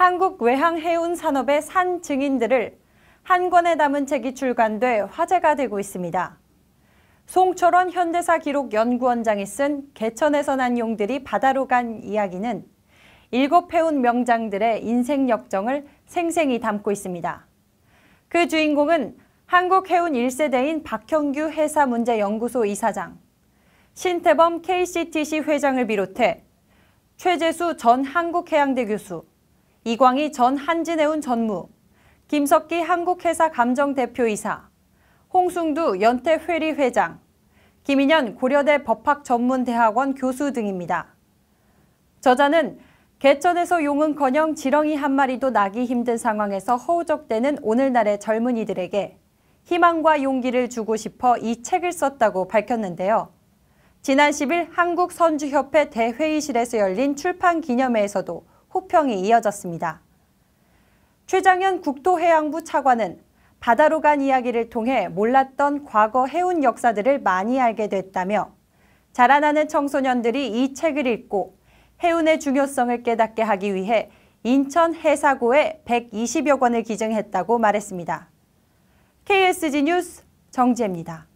한국 외항해운 산업의 산 증인들을 한 권에 담은 책이 출간돼 화제가 되고 있습니다. 송철원 현대사 기록 연구원장이 쓴 개천에서 난 용들이 바다로 간 이야기는 일곱 해운 명장들의 인생 역정을 생생히 담고 있습니다. 그 주인공은 한국해운 1세대인 박형규 해사문제연구소 이사장, 신태범 KCTC 회장을 비롯해 최재수 전 한국해양대 교수, 이광희 전 한진해운 전무, 김석기 한국회사 감정대표이사, 홍승두 연태회리 회장, 김인현 고려대 법학전문대학원 교수 등입니다. 저자는 개천에서 용은커녕 지렁이 한 마리도 나기 힘든 상황에서 허우적대는 오늘날의 젊은이들에게 희망과 용기를 주고 싶어 이 책을 썼다고 밝혔는데요. 지난 10일 한국선주협회 대회의실에서 열린 출판기념회에서도 호평이 이어졌습니다. 최장현 국토해양부 차관은 바다로 간 이야기를 통해 몰랐던 과거 해운 역사들을 많이 알게 됐다며 자라나는 청소년들이 이 책을 읽고 해운의 중요성을 깨닫게 하기 위해 인천 해사고에 120여 권을 기증했다고 말했습니다. KSG 뉴스 정지혜입니다.